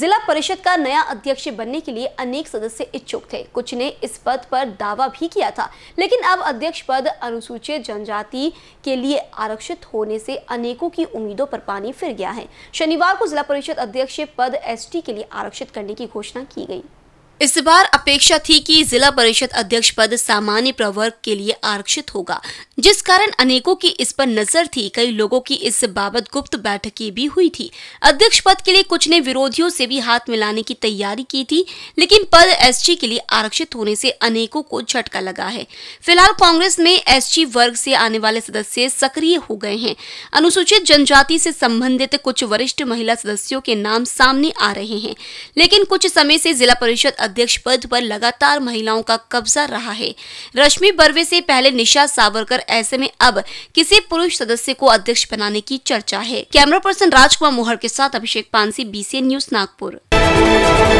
जिला परिषद का नया अध्यक्ष बनने के लिए अनेक सदस्य इच्छुक थे कुछ ने इस पद पर दावा भी किया था लेकिन अब अध्यक्ष पद अनुसूचित जनजाति के लिए आरक्षित होने से अनेकों की उम्मीदों पर पानी फिर गया है शनिवार को जिला परिषद अध्यक्ष पद एसटी के लिए आरक्षित करने की घोषणा की गई इस बार अपेक्षा थी कि जिला परिषद अध्यक्ष पद सामान्य प्रवर्ग के लिए आरक्षित होगा जिस कारण अनेकों की इस पर नजर थी कई लोगों की इस बाबत गुप्त बैठकें भी हुई थी अध्यक्ष पद के लिए कुछ ने विरोधियों से भी हाथ मिलाने की तैयारी की थी लेकिन पद एसटी के लिए आरक्षित होने से अनेकों को झटका लगा है फिलहाल कांग्रेस में एस वर्ग से आने वाले सदस्य सक्रिय हो गए हैं अनुसूचित जनजाति से संबंधित कुछ वरिष्ठ महिला सदस्यों के नाम सामने आ रहे हैं लेकिन कुछ समय से जिला परिषद अध्यक्ष पद पर लगातार महिलाओं का कब्जा रहा है रश्मि बर्वे से पहले निशा सावरकर ऐसे में अब किसी पुरुष सदस्य को अध्यक्ष बनाने की चर्चा है कैमरा पर्सन राजकुमार मोहर के साथ अभिषेक पानसी बीसी न्यूज नागपुर